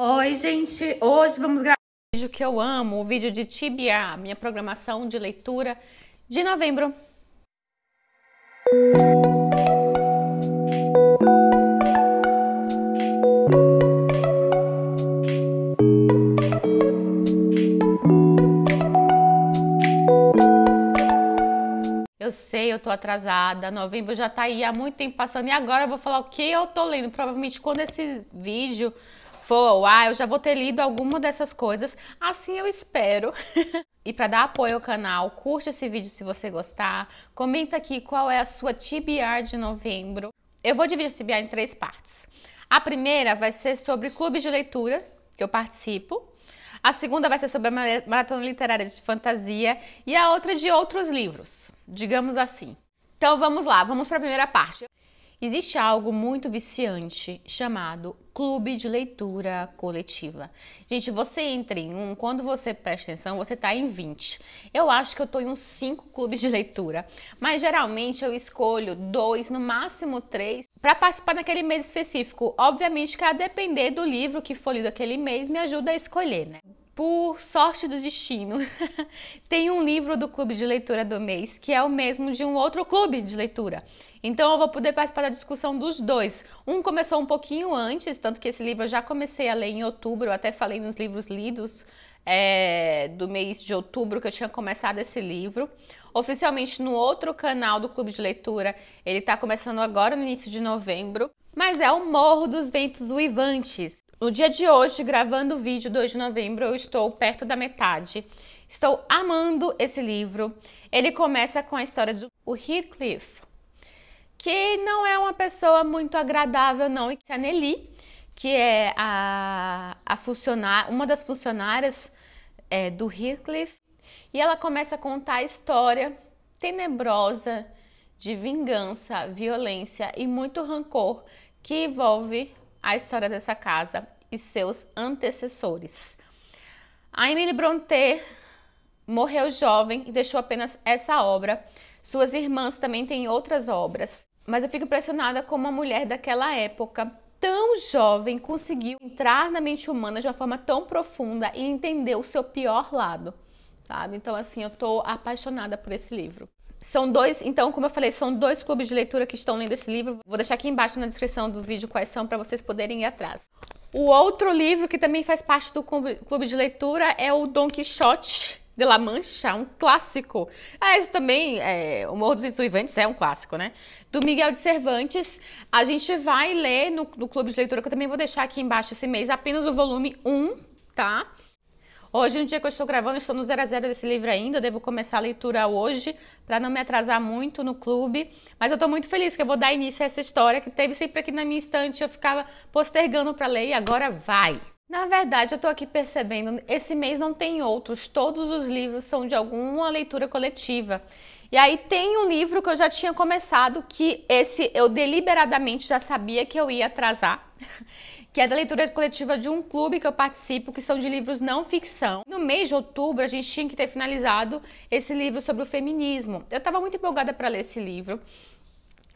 Oi, gente! Hoje vamos gravar um vídeo que eu amo, o vídeo de TIBIA, minha programação de leitura de novembro. Eu sei, eu tô atrasada. Novembro já tá aí há muito tempo passando. E agora eu vou falar o que eu tô lendo. Provavelmente quando esse vídeo for, ah, eu já vou ter lido alguma dessas coisas, assim eu espero. e para dar apoio ao canal, curte esse vídeo se você gostar, comenta aqui qual é a sua TBR de novembro. Eu vou dividir esse TBR em três partes. A primeira vai ser sobre clubes de leitura, que eu participo. A segunda vai ser sobre a maratona literária de fantasia e a outra de outros livros, digamos assim. Então vamos lá, vamos para a primeira parte. Existe algo muito viciante chamado clube de leitura coletiva. Gente, você entra em um, quando você presta atenção, você está em 20. Eu acho que eu estou em uns 5 clubes de leitura, mas geralmente eu escolho dois, no máximo três, para participar naquele mês específico. Obviamente que a depender do livro que for lido aquele mês me ajuda a escolher, né? por sorte do destino, tem um livro do clube de leitura do mês que é o mesmo de um outro clube de leitura. Então eu vou poder participar da discussão dos dois. Um começou um pouquinho antes, tanto que esse livro eu já comecei a ler em outubro, eu até falei nos livros lidos é, do mês de outubro que eu tinha começado esse livro. Oficialmente no outro canal do clube de leitura, ele está começando agora no início de novembro. Mas é o Morro dos Ventos Uivantes. No dia de hoje, gravando o vídeo 2 de novembro, eu estou perto da metade. Estou amando esse livro. Ele começa com a história do Heathcliff, que não é uma pessoa muito agradável, não. E a Nelly, que é a, a funcionar, uma das funcionárias é, do Heathcliff, e ela começa a contar a história tenebrosa de vingança, violência e muito rancor que envolve a história dessa casa e seus antecessores. A Emily Brontë morreu jovem e deixou apenas essa obra. Suas irmãs também têm outras obras. Mas eu fico impressionada como uma mulher daquela época, tão jovem, conseguiu entrar na mente humana de uma forma tão profunda e entender o seu pior lado sabe? Então, assim, eu tô apaixonada por esse livro. São dois, então, como eu falei, são dois clubes de leitura que estão lendo esse livro. Vou deixar aqui embaixo na descrição do vídeo quais são para vocês poderem ir atrás. O outro livro que também faz parte do clube de leitura é o Don Quixote de La Mancha, um clássico. Ah, esse também, é, O Morro dos Insurgentes é um clássico, né? Do Miguel de Cervantes. A gente vai ler no, no clube de leitura, que eu também vou deixar aqui embaixo esse mês, apenas o volume 1, tá? Hoje, no dia que eu estou gravando, estou no 0 a 0 desse livro ainda. Eu devo começar a leitura hoje para não me atrasar muito no clube. Mas eu estou muito feliz que eu vou dar início a essa história que teve sempre aqui na minha estante. Eu ficava postergando para ler e agora vai! Na verdade, eu estou aqui percebendo, esse mês não tem outros, todos os livros são de alguma leitura coletiva. E aí tem um livro que eu já tinha começado, que esse eu deliberadamente já sabia que eu ia atrasar. que é da leitura coletiva de um clube que eu participo, que são de livros não ficção. No mês de outubro, a gente tinha que ter finalizado esse livro sobre o feminismo. Eu estava muito empolgada para ler esse livro,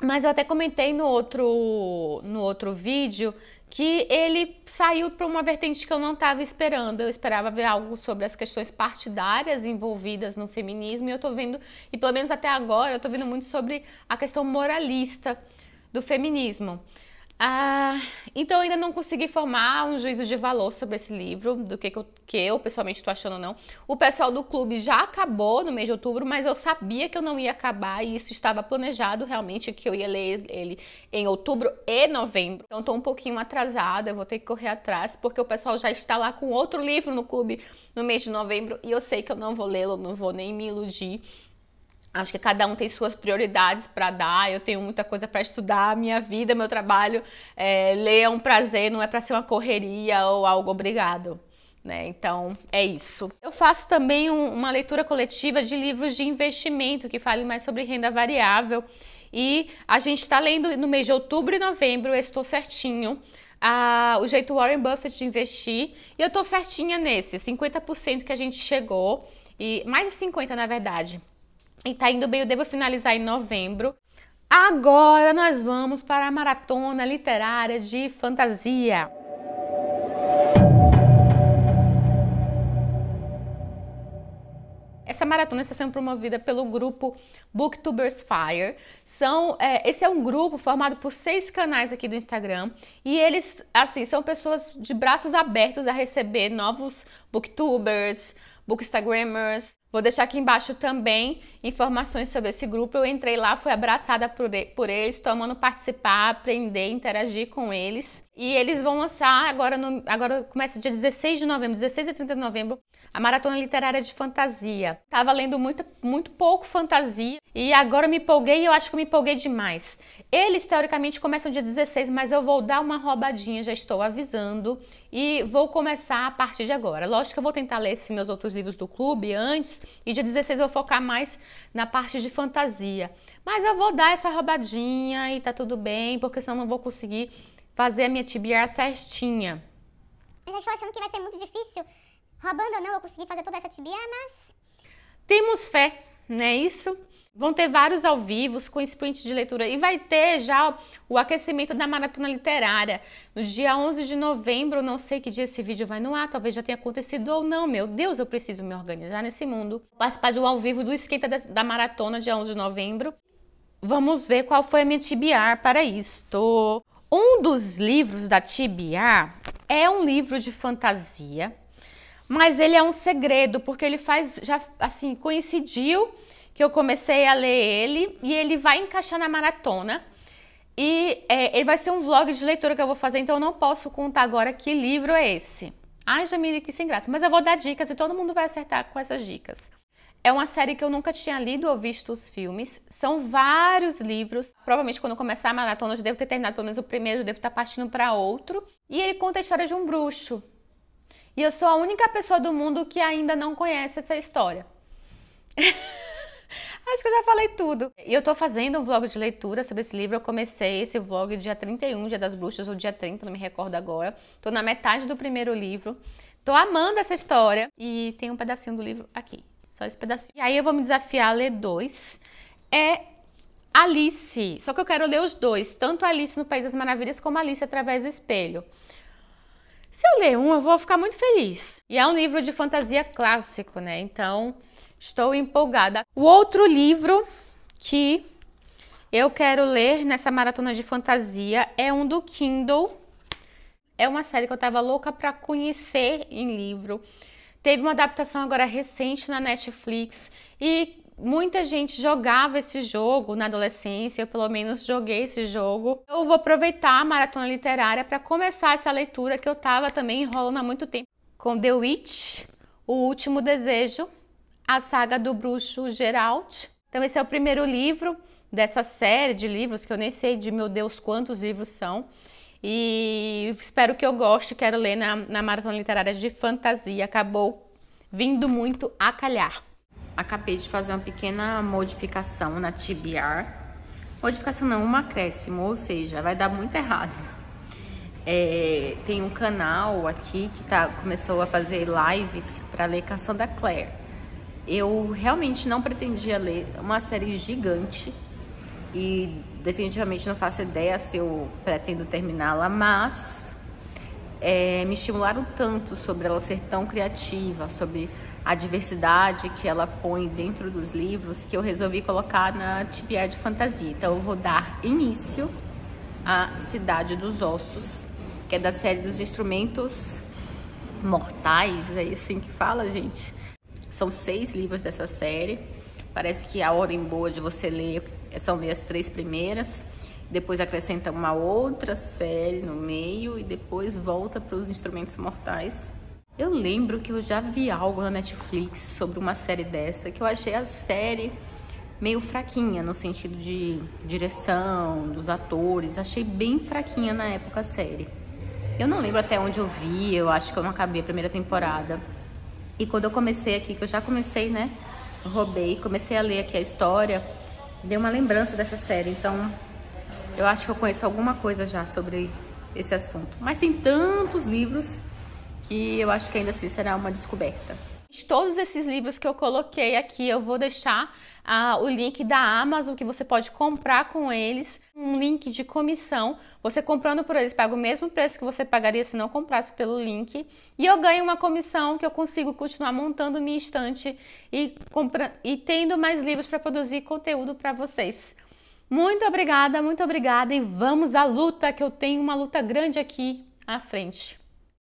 mas eu até comentei no outro, no outro vídeo que ele saiu para uma vertente que eu não estava esperando. Eu esperava ver algo sobre as questões partidárias envolvidas no feminismo e eu estou vendo, e pelo menos até agora, eu estou vendo muito sobre a questão moralista do feminismo. Ah, então eu ainda não consegui formar um juízo de valor sobre esse livro, do que, que, eu, que eu pessoalmente estou achando ou não. O pessoal do clube já acabou no mês de outubro, mas eu sabia que eu não ia acabar e isso estava planejado realmente, que eu ia ler ele em outubro e novembro. Então estou um pouquinho atrasada, eu vou ter que correr atrás, porque o pessoal já está lá com outro livro no clube no mês de novembro e eu sei que eu não vou lê-lo, não vou nem me iludir. Acho que cada um tem suas prioridades para dar. Eu tenho muita coisa para estudar, minha vida, meu trabalho. É, ler é um prazer, não é para ser uma correria ou algo obrigado. Né? Então é isso. Eu faço também um, uma leitura coletiva de livros de investimento que falem mais sobre renda variável. E a gente está lendo no mês de outubro e novembro, estou certinho. A, o jeito Warren Buffett de investir. E eu estou certinha nesse, 50% que a gente chegou. E mais de 50, na verdade. E tá indo bem, eu devo finalizar em novembro. Agora nós vamos para a maratona literária de fantasia. Essa maratona está sendo promovida pelo grupo Booktubers Fire. São, é, esse é um grupo formado por seis canais aqui do Instagram e eles, assim, são pessoas de braços abertos a receber novos booktubers, bookstagrammers, Vou deixar aqui embaixo também informações sobre esse grupo. Eu entrei lá, fui abraçada por, eles, tomando participar, aprender, interagir com eles. E eles vão lançar agora, no, agora começa dia 16 de novembro, 16 a 30 de novembro, a Maratona Literária de Fantasia. Tava lendo muito, muito pouco fantasia e agora me empolguei e eu acho que me empolguei demais. Eles, teoricamente, começam dia 16, mas eu vou dar uma roubadinha, já estou avisando e vou começar a partir de agora. Lógico que eu vou tentar ler esses meus outros livros do clube antes e dia 16 eu vou focar mais na parte de fantasia. Mas eu vou dar essa roubadinha e tá tudo bem, porque senão não vou conseguir fazer a minha TBR certinha. Eu gente estou achando que vai ser muito difícil. Roubando ou não, eu conseguir fazer toda essa TBR, mas... Temos fé, não é isso? Vão ter vários ao vivo com sprint de leitura e vai ter já o aquecimento da maratona literária. No dia 11 de novembro, não sei que dia esse vídeo vai no ar, talvez já tenha acontecido ou não. Meu Deus, eu preciso me organizar nesse mundo. Participar do ao vivo do esquenta da maratona, dia 11 de novembro. Vamos ver qual foi a minha TBR para isto. Um dos livros da TBR é um livro de fantasia, mas ele é um segredo, porque ele faz já assim, coincidiu que eu comecei a ler ele e ele vai encaixar na maratona. E é, ele vai ser um vlog de leitura que eu vou fazer, então eu não posso contar agora que livro é esse. Ai, Jamile, que sem graça. Mas eu vou dar dicas e todo mundo vai acertar com essas dicas. É uma série que eu nunca tinha lido ou visto os filmes. São vários livros. Provavelmente quando começar a maratona eu já devo ter terminado pelo menos o primeiro, eu devo estar partindo para outro. E ele conta a história de um bruxo. E eu sou a única pessoa do mundo que ainda não conhece essa história. Acho é que eu já falei tudo. E eu tô fazendo um vlog de leitura sobre esse livro. Eu comecei esse vlog dia 31, dia das bruxas, ou dia 30, não me recordo agora. Tô na metade do primeiro livro. Tô amando essa história. E tem um pedacinho do livro aqui. Só esse pedacinho. E aí eu vou me desafiar a ler dois. É Alice. Só que eu quero ler os dois. Tanto Alice no País das Maravilhas, como Alice através do espelho. Se eu ler um, eu vou ficar muito feliz. E é um livro de fantasia clássico, né? Então, Estou empolgada. O outro livro que eu quero ler nessa maratona de fantasia é um do Kindle. É uma série que eu tava louca para conhecer em livro. Teve uma adaptação agora recente na Netflix e muita gente jogava esse jogo na adolescência, eu pelo menos joguei esse jogo. Eu vou aproveitar a maratona literária para começar essa leitura que eu estava também enrolando há muito tempo. Com The Witch, O Último Desejo, a saga do bruxo Geralt. Então, esse é o primeiro livro dessa série de livros que eu nem sei de meu Deus quantos livros são. E espero que eu goste, quero ler na, na Maratona Literária de Fantasia. Acabou vindo muito a calhar. Acabei de fazer uma pequena modificação na TBR. Modificação não, um acréscimo, ou seja, vai dar muito errado. É, tem um canal aqui que tá, começou a fazer lives para ler Canção da Claire. Eu realmente não pretendia ler uma série gigante e definitivamente não faço ideia se eu pretendo terminá-la, mas é, me estimularam tanto sobre ela ser tão criativa, sobre a diversidade que ela põe dentro dos livros, que eu resolvi colocar na TBR de fantasia. Então eu vou dar início à Cidade dos Ossos, que é da série dos instrumentos mortais, é assim que fala, gente? São seis livros dessa série. Parece que a ordem boa de você ler é são ler as três primeiras, depois acrescenta uma outra série no meio e depois volta para os instrumentos mortais. Eu lembro que eu já vi algo na Netflix sobre uma série dessa, que eu achei a série meio fraquinha no sentido de direção, dos atores. Achei bem fraquinha na época a série. Eu não lembro até onde eu vi, eu acho que eu não acabei a primeira temporada. E quando eu comecei aqui, que eu já comecei, né? Roubei, comecei a ler aqui a história, deu uma lembrança dessa série. Então, eu acho que eu conheço alguma coisa já sobre esse assunto. Mas tem tantos livros que eu acho que ainda assim será uma descoberta. Todos esses livros que eu coloquei aqui, eu vou deixar ah, o link da Amazon que você pode comprar com eles, um link de comissão. Você comprando por eles paga o mesmo preço que você pagaria se não comprasse pelo link. E eu ganho uma comissão que eu consigo continuar montando minha estante e, e tendo mais livros para produzir conteúdo para vocês. Muito obrigada, muito obrigada e vamos à luta, que eu tenho uma luta grande aqui à frente.